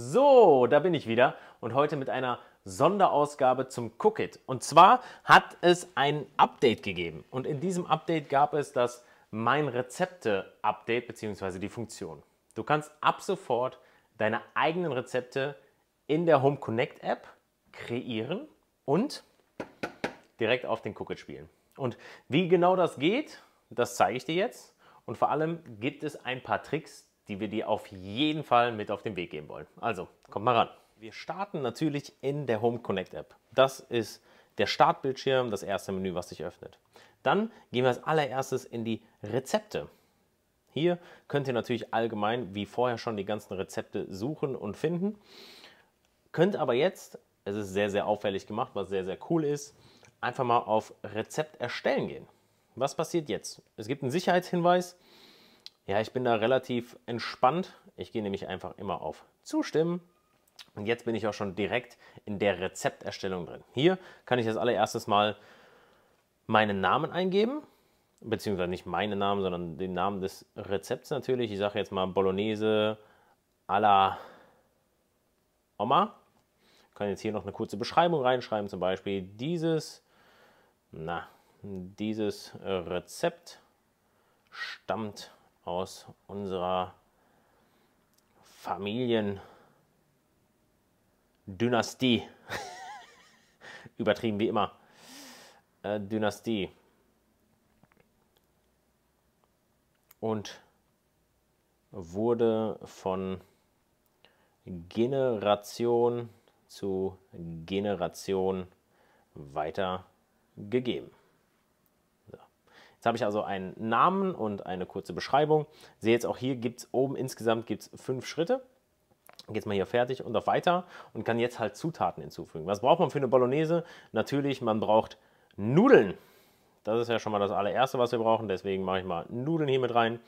So, da bin ich wieder und heute mit einer Sonderausgabe zum Cookit. Und zwar hat es ein Update gegeben und in diesem Update gab es das Mein Rezepte Update bzw. die Funktion. Du kannst ab sofort deine eigenen Rezepte in der Home Connect App kreieren und direkt auf den Cookit spielen. Und wie genau das geht, das zeige ich dir jetzt. Und vor allem gibt es ein paar Tricks, die wir dir auf jeden Fall mit auf den Weg geben wollen. Also, kommt mal ran. Wir starten natürlich in der Home Connect App. Das ist der Startbildschirm, das erste Menü, was sich öffnet. Dann gehen wir als allererstes in die Rezepte. Hier könnt ihr natürlich allgemein, wie vorher schon, die ganzen Rezepte suchen und finden. Könnt aber jetzt, es ist sehr, sehr auffällig gemacht, was sehr, sehr cool ist, einfach mal auf Rezept erstellen gehen. Was passiert jetzt? Es gibt einen Sicherheitshinweis, ja, ich bin da relativ entspannt. Ich gehe nämlich einfach immer auf Zustimmen. Und jetzt bin ich auch schon direkt in der Rezepterstellung drin. Hier kann ich als allererstes mal meinen Namen eingeben, beziehungsweise nicht meinen Namen, sondern den Namen des Rezepts natürlich. Ich sage jetzt mal Bolognese à la Oma. Ich kann jetzt hier noch eine kurze Beschreibung reinschreiben, zum Beispiel dieses, na, dieses Rezept stammt aus unserer Familiendynastie. Übertrieben wie immer. Äh, Dynastie. Und wurde von Generation zu Generation weitergegeben. Jetzt habe ich also einen Namen und eine kurze Beschreibung. Sehe jetzt auch hier gibt es oben insgesamt gibt's fünf Schritte. Jetzt mal hier fertig und auf Weiter und kann jetzt halt Zutaten hinzufügen. Was braucht man für eine Bolognese? Natürlich, man braucht Nudeln. Das ist ja schon mal das allererste, was wir brauchen. Deswegen mache ich mal Nudeln hier mit rein.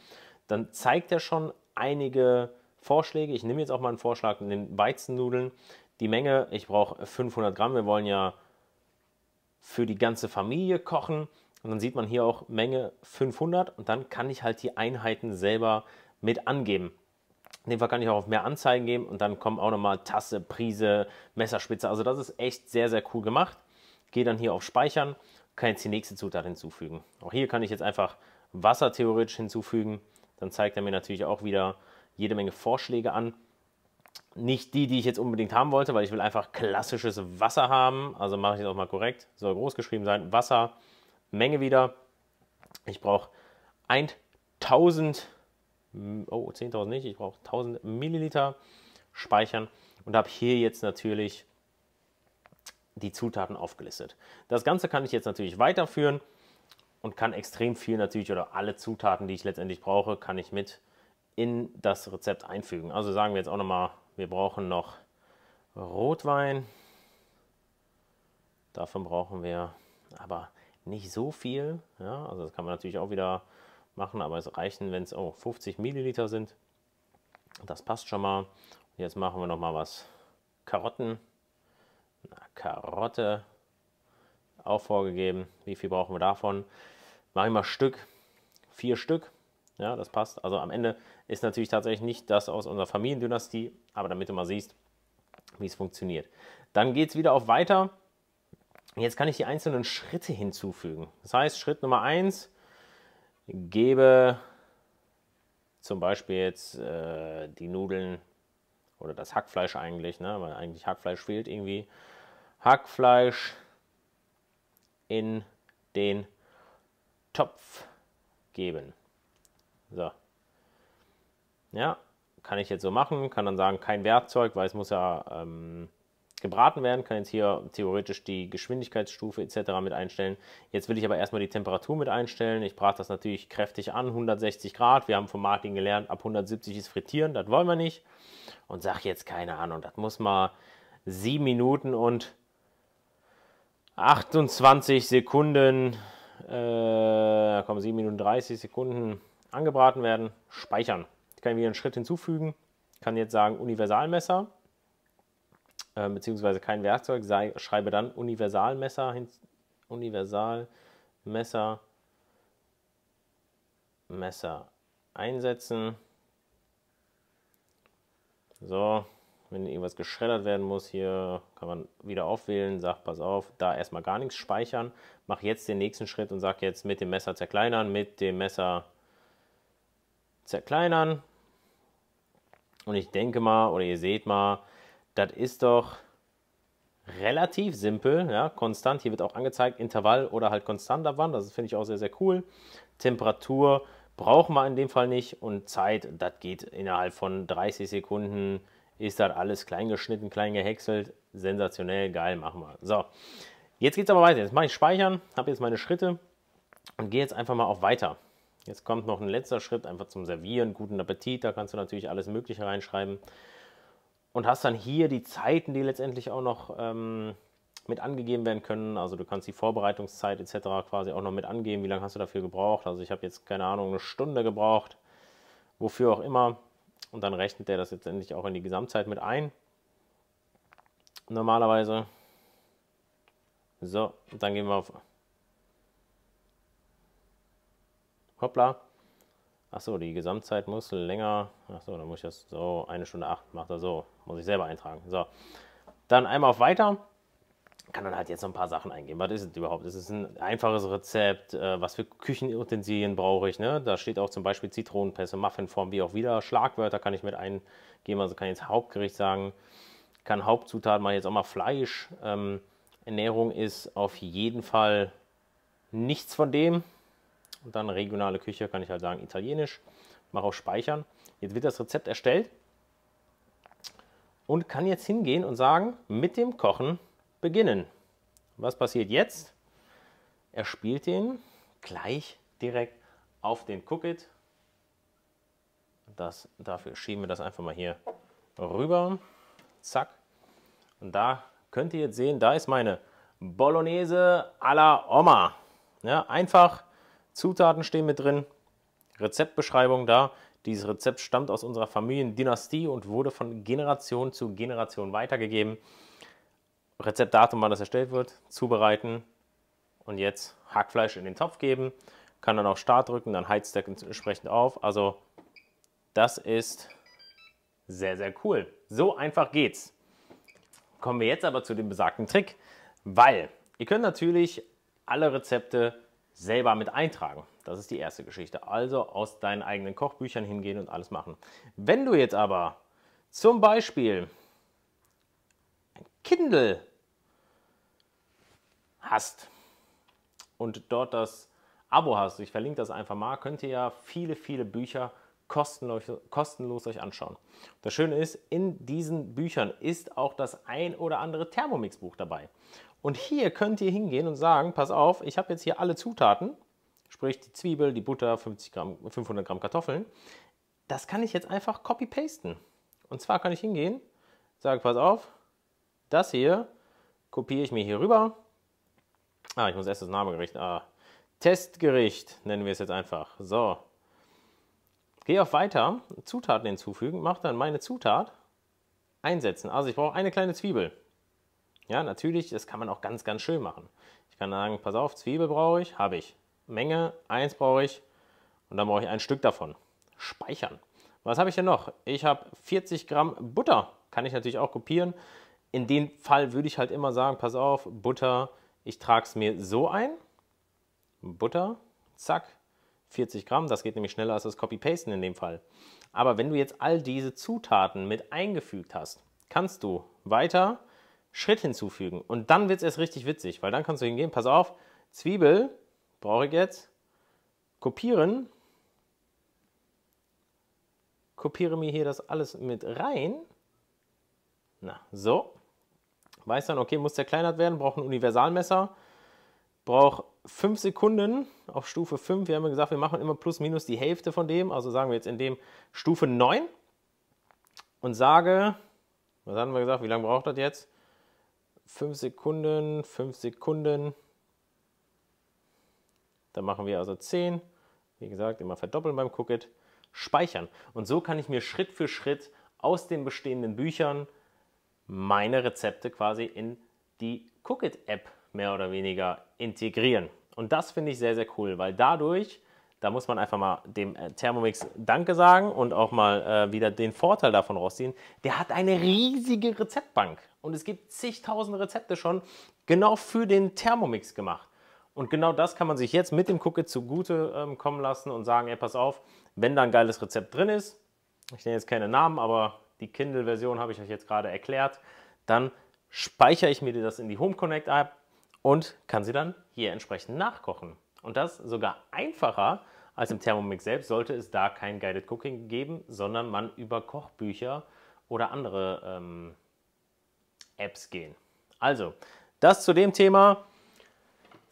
Dann zeigt er schon einige Vorschläge. Ich nehme jetzt auch mal einen Vorschlag, in den Weizennudeln. Die Menge, ich brauche 500 Gramm. Wir wollen ja für die ganze Familie kochen. Und dann sieht man hier auch Menge 500 und dann kann ich halt die Einheiten selber mit angeben. In dem Fall kann ich auch auf mehr Anzeigen geben und dann kommen auch nochmal Tasse, Prise, Messerspitze. Also das ist echt sehr, sehr cool gemacht. Gehe dann hier auf Speichern, kann jetzt die nächste Zutat hinzufügen. Auch hier kann ich jetzt einfach Wasser theoretisch hinzufügen. Dann zeigt er mir natürlich auch wieder jede Menge Vorschläge an. Nicht die, die ich jetzt unbedingt haben wollte, weil ich will einfach klassisches Wasser haben. Also mache ich das auch mal korrekt. Soll groß geschrieben sein, Wasser. Menge wieder. Ich brauche 1000, oh 10.000 nicht, ich brauche 1000 Milliliter speichern und habe hier jetzt natürlich die Zutaten aufgelistet. Das Ganze kann ich jetzt natürlich weiterführen und kann extrem viel natürlich oder alle Zutaten, die ich letztendlich brauche, kann ich mit in das Rezept einfügen. Also sagen wir jetzt auch nochmal, wir brauchen noch Rotwein. Davon brauchen wir aber nicht so viel. Ja, also das kann man natürlich auch wieder machen, aber es reichen, wenn es auch 50 Milliliter sind. Das passt schon mal. Jetzt machen wir noch mal was. Karotten. Na, Karotte. Auch vorgegeben. Wie viel brauchen wir davon? Mache ich mal Stück. Vier Stück. Ja, das passt. Also am Ende ist natürlich tatsächlich nicht das aus unserer Familiendynastie, aber damit du mal siehst, wie es funktioniert. Dann geht es wieder auf weiter. Jetzt kann ich die einzelnen Schritte hinzufügen. Das heißt, Schritt Nummer 1, gebe zum Beispiel jetzt äh, die Nudeln oder das Hackfleisch eigentlich, ne, weil eigentlich Hackfleisch fehlt irgendwie. Hackfleisch in den Topf geben. So. Ja, kann ich jetzt so machen, kann dann sagen, kein Werkzeug, weil es muss ja ähm, gebraten werden, kann jetzt hier theoretisch die Geschwindigkeitsstufe etc. mit einstellen. Jetzt will ich aber erstmal die Temperatur mit einstellen. Ich brate das natürlich kräftig an, 160 Grad. Wir haben vom Martin gelernt, ab 170 ist frittieren, das wollen wir nicht. Und sag jetzt keine Ahnung, das muss mal 7 Minuten und 28 Sekunden, äh, komm, 7 Minuten 30 Sekunden angebraten werden. Speichern. Ich kann wieder einen Schritt hinzufügen. kann jetzt sagen Universalmesser äh, beziehungsweise kein Werkzeug, sei, schreibe dann Universalmesser hin, Universalmesser, Messer einsetzen. So, wenn irgendwas geschreddert werden muss, hier kann man wieder aufwählen, sagt, pass auf, da erstmal gar nichts speichern, mach jetzt den nächsten Schritt und sag jetzt mit dem Messer zerkleinern, mit dem Messer zerkleinern. Und ich denke mal, oder ihr seht mal, das ist doch relativ simpel, ja, konstant. Hier wird auch angezeigt Intervall oder halt konstanter Wand. Das finde ich auch sehr, sehr cool. Temperatur brauchen wir in dem Fall nicht und Zeit, das geht innerhalb von 30 Sekunden. Ist das alles kleingeschnitten, geschnitten, klein gehäckselt. Sensationell, geil, machen wir. So, jetzt geht es aber weiter. Jetzt mache ich Speichern, habe jetzt meine Schritte und gehe jetzt einfach mal auf Weiter. Jetzt kommt noch ein letzter Schritt, einfach zum Servieren. Guten Appetit, da kannst du natürlich alles Mögliche reinschreiben und hast dann hier die Zeiten, die letztendlich auch noch ähm, mit angegeben werden können. Also du kannst die Vorbereitungszeit etc. quasi auch noch mit angeben. Wie lange hast du dafür gebraucht? Also ich habe jetzt keine Ahnung, eine Stunde gebraucht, wofür auch immer. Und dann rechnet der das letztendlich auch in die Gesamtzeit mit ein. Normalerweise. So, dann gehen wir auf. Hoppla. Achso, die Gesamtzeit muss länger. Achso, dann muss ich das so, eine Stunde acht macht er so. Muss ich selber eintragen. So. Dann einmal auf Weiter. Kann dann halt jetzt noch ein paar Sachen eingeben. Was ist es überhaupt? Es ist ein einfaches Rezept. Äh, was für Küchenutensilien brauche ich? Ne? Da steht auch zum Beispiel Zitronenpässe, Muffinform, wie auch wieder. Schlagwörter kann ich mit eingeben. Also kann ich jetzt Hauptgericht sagen. Kann Hauptzutat mal jetzt auch mal Fleisch. Ähm, Ernährung ist auf jeden Fall nichts von dem und dann regionale Küche kann ich halt sagen italienisch, mache auf Speichern. Jetzt wird das Rezept erstellt und kann jetzt hingehen und sagen, mit dem Kochen beginnen. Was passiert jetzt? Er spielt den gleich direkt auf den Cookit. Das, dafür schieben wir das einfach mal hier rüber. Zack. Und da könnt ihr jetzt sehen, da ist meine Bolognese à la Oma. Ja, einfach Zutaten stehen mit drin, Rezeptbeschreibung da. Dieses Rezept stammt aus unserer Familiendynastie und wurde von Generation zu Generation weitergegeben. Rezeptdatum, wann das erstellt wird, zubereiten und jetzt Hackfleisch in den Topf geben. Kann dann auch Start drücken, dann heizt der entsprechend auf. Also das ist sehr, sehr cool. So einfach geht's. Kommen wir jetzt aber zu dem besagten Trick, weil ihr könnt natürlich alle Rezepte selber mit eintragen. Das ist die erste Geschichte. Also aus deinen eigenen Kochbüchern hingehen und alles machen. Wenn du jetzt aber zum Beispiel ein Kindle hast und dort das Abo hast, ich verlinke das einfach mal, könnt ihr ja viele, viele Bücher kostenlos, kostenlos euch anschauen. Das Schöne ist, in diesen Büchern ist auch das ein oder andere Thermomix-Buch dabei. Und hier könnt ihr hingehen und sagen, pass auf, ich habe jetzt hier alle Zutaten, sprich die Zwiebel, die Butter, 50 Gramm, 500 Gramm Kartoffeln. Das kann ich jetzt einfach copy-pasten. Und zwar kann ich hingehen, sage, pass auf, das hier kopiere ich mir hier rüber. Ah, ich muss erst das Namengericht, ah, Testgericht nennen wir es jetzt einfach. So, gehe auf Weiter, Zutaten hinzufügen, mache dann meine Zutat, einsetzen. Also ich brauche eine kleine Zwiebel. Ja, natürlich, das kann man auch ganz, ganz schön machen. Ich kann sagen, pass auf, Zwiebel brauche ich, habe ich. Menge, eins brauche ich und dann brauche ich ein Stück davon. Speichern. Was habe ich denn noch? Ich habe 40 Gramm Butter. Kann ich natürlich auch kopieren. In dem Fall würde ich halt immer sagen, pass auf, Butter, ich trage es mir so ein. Butter, zack, 40 Gramm. Das geht nämlich schneller als das Copy-Pasten in dem Fall. Aber wenn du jetzt all diese Zutaten mit eingefügt hast, kannst du weiter Schritt hinzufügen. Und dann wird es erst richtig witzig, weil dann kannst du hingehen, pass auf, Zwiebel brauche ich jetzt, kopieren, kopiere mir hier das alles mit rein. Na, so. Weiß dann, okay, muss zerkleinert werden, braucht ein Universalmesser, braucht 5 Sekunden auf Stufe 5. Wir haben ja gesagt, wir machen immer plus minus die Hälfte von dem, also sagen wir jetzt in dem Stufe 9 und sage, was haben wir gesagt, wie lange braucht das jetzt? 5 Sekunden, 5 Sekunden. Dann machen wir also 10. Wie gesagt, immer verdoppeln beim Cookit. Speichern. Und so kann ich mir Schritt für Schritt aus den bestehenden Büchern meine Rezepte quasi in die Cookit-App mehr oder weniger integrieren. Und das finde ich sehr, sehr cool, weil dadurch da muss man einfach mal dem äh, Thermomix Danke sagen und auch mal äh, wieder den Vorteil davon rausziehen. Der hat eine riesige Rezeptbank und es gibt zigtausend Rezepte schon genau für den Thermomix gemacht. Und genau das kann man sich jetzt mit dem Cookit zugute ähm, kommen lassen und sagen, ey, pass auf, wenn da ein geiles Rezept drin ist, ich nenne jetzt keine Namen, aber die Kindle-Version habe ich euch jetzt gerade erklärt, dann speichere ich mir das in die Home Connect App und kann sie dann hier entsprechend nachkochen. Und das sogar einfacher, als im Thermomix selbst sollte es da kein Guided Cooking geben, sondern man über Kochbücher oder andere ähm, Apps gehen. Also, das zu dem Thema.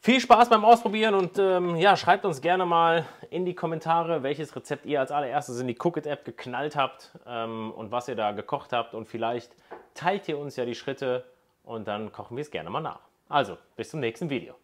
Viel Spaß beim Ausprobieren und ähm, ja, schreibt uns gerne mal in die Kommentare, welches Rezept ihr als allererstes in die Cookit App geknallt habt ähm, und was ihr da gekocht habt. Und vielleicht teilt ihr uns ja die Schritte und dann kochen wir es gerne mal nach. Also, bis zum nächsten Video.